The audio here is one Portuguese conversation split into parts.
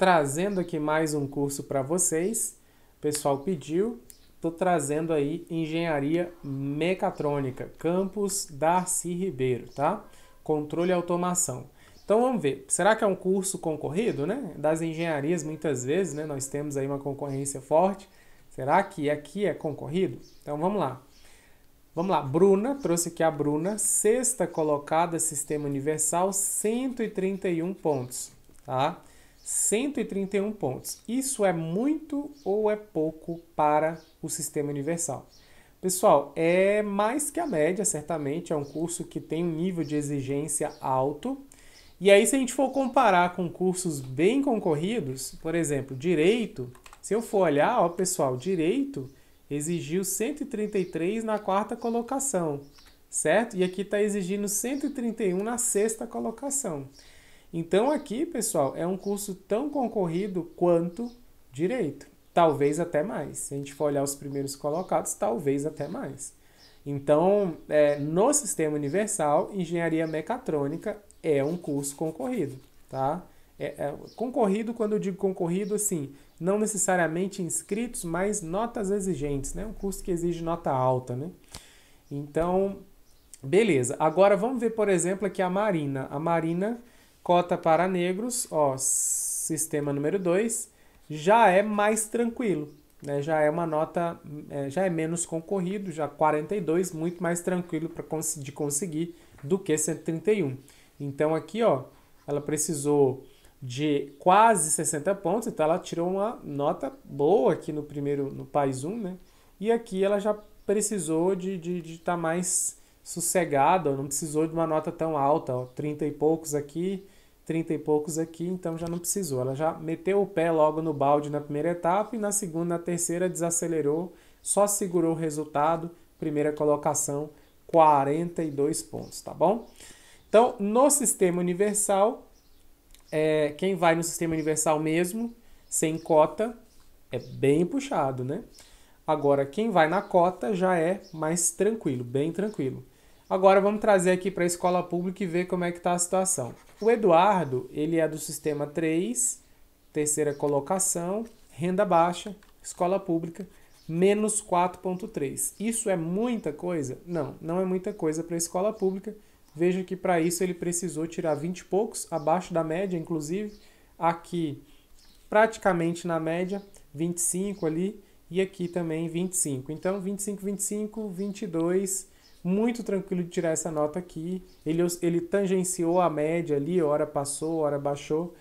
trazendo aqui mais um curso para vocês. O pessoal pediu, estou trazendo aí Engenharia Mecatrônica, campus Darcy Ribeiro, tá? Controle e automação. Então vamos ver, será que é um curso concorrido, né? Das engenharias, muitas vezes, né? Nós temos aí uma concorrência forte. Será que aqui é concorrido? Então vamos lá. Vamos lá, Bruna, trouxe aqui a Bruna, sexta colocada, Sistema Universal, 131 pontos, tá? 131 pontos. Isso é muito ou é pouco para o sistema universal? Pessoal, é mais que a média, certamente. É um curso que tem um nível de exigência alto. E aí, se a gente for comparar com cursos bem concorridos, por exemplo, direito, se eu for olhar, ó, pessoal, direito exigiu 133 na quarta colocação, certo? E aqui está exigindo 131 na sexta colocação. Então aqui, pessoal, é um curso tão concorrido quanto direito, talvez até mais. Se a gente for olhar os primeiros colocados, talvez até mais. Então, é, no sistema universal, engenharia mecatrônica é um curso concorrido, tá? É, é, concorrido, quando eu digo concorrido, assim, não necessariamente inscritos, mas notas exigentes, né? Um curso que exige nota alta, né? Então, beleza. Agora vamos ver, por exemplo, aqui a Marina. A Marina Cota para negros, ó, sistema número 2, já é mais tranquilo. Né? Já é uma nota, é, já é menos concorrido, já 42, muito mais tranquilo para cons de conseguir do que 131. Então aqui, ó, ela precisou de quase 60 pontos, então ela tirou uma nota boa aqui no primeiro, no país 1, né? E aqui ela já precisou de estar de, de tá mais sossegado, não precisou de uma nota tão alta, ó, 30 e poucos aqui, 30 e poucos aqui, então já não precisou. Ela já meteu o pé logo no balde na primeira etapa e na segunda, na terceira desacelerou, só segurou o resultado, primeira colocação, 42 pontos, tá bom? Então, no sistema universal, é, quem vai no sistema universal mesmo, sem cota, é bem puxado, né? Agora, quem vai na cota já é mais tranquilo, bem tranquilo. Agora vamos trazer aqui para a escola pública e ver como é que está a situação. O Eduardo, ele é do sistema 3, terceira colocação, renda baixa, escola pública, menos 4.3. Isso é muita coisa? Não, não é muita coisa para a escola pública. Veja que para isso ele precisou tirar 20 e poucos, abaixo da média, inclusive. Aqui, praticamente na média, 25 ali, e aqui também 25. Então, 25, 25, 22 muito tranquilo de tirar essa nota aqui. Ele, ele tangenciou a média ali, hora passou, hora baixou,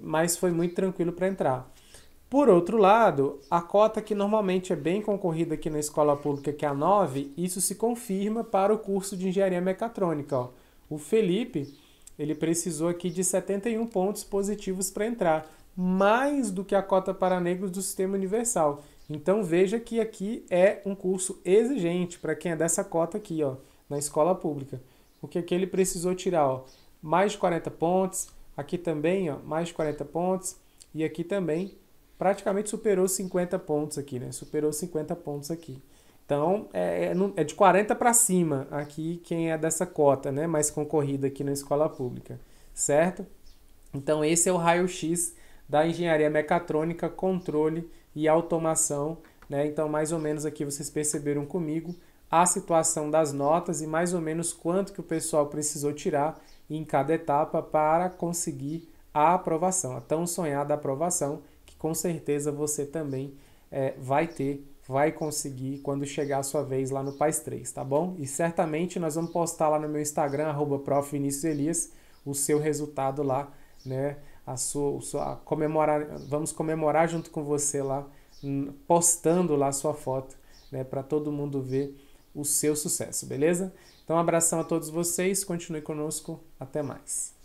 mas foi muito tranquilo para entrar. Por outro lado, a cota que normalmente é bem concorrida aqui na escola pública, que é a 9, isso se confirma para o curso de engenharia mecatrônica. Ó. O Felipe ele precisou aqui de 71 pontos positivos para entrar, mais do que a cota para negros do Sistema Universal. Então veja que aqui é um curso exigente para quem é dessa cota aqui, ó, na escola pública. Porque aqui é ele precisou tirar, ó, mais de 40 pontos, aqui também, ó, mais de 40 pontos e aqui também praticamente superou 50 pontos aqui, né? Superou 50 pontos aqui. Então, é, é, é de 40 para cima aqui quem é dessa cota, né? Mais concorrida aqui na escola pública, certo? Então, esse é o raio-x da engenharia mecatrônica, controle e automação, né? Então, mais ou menos aqui vocês perceberam comigo a situação das notas e mais ou menos quanto que o pessoal precisou tirar em cada etapa para conseguir a aprovação, a tão sonhada aprovação, que com certeza você também é, vai ter vai conseguir quando chegar a sua vez lá no Paz 3, tá bom? E certamente nós vamos postar lá no meu Instagram, arroba o seu resultado lá, né? A sua, sua a comemorar, vamos comemorar junto com você lá, postando lá a sua foto, né? Para todo mundo ver o seu sucesso, beleza? Então, um abração a todos vocês, continue conosco, até mais.